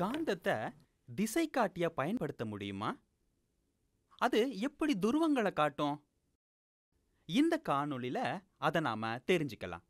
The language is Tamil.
காந்தத்தை திசை காட்டியா பயன்படுத்த முடியுமா அது எப்படி துருவங்களை காட்டும் இந்த காணொளியில அதை நாம தெரிஞ்சுக்கலாம்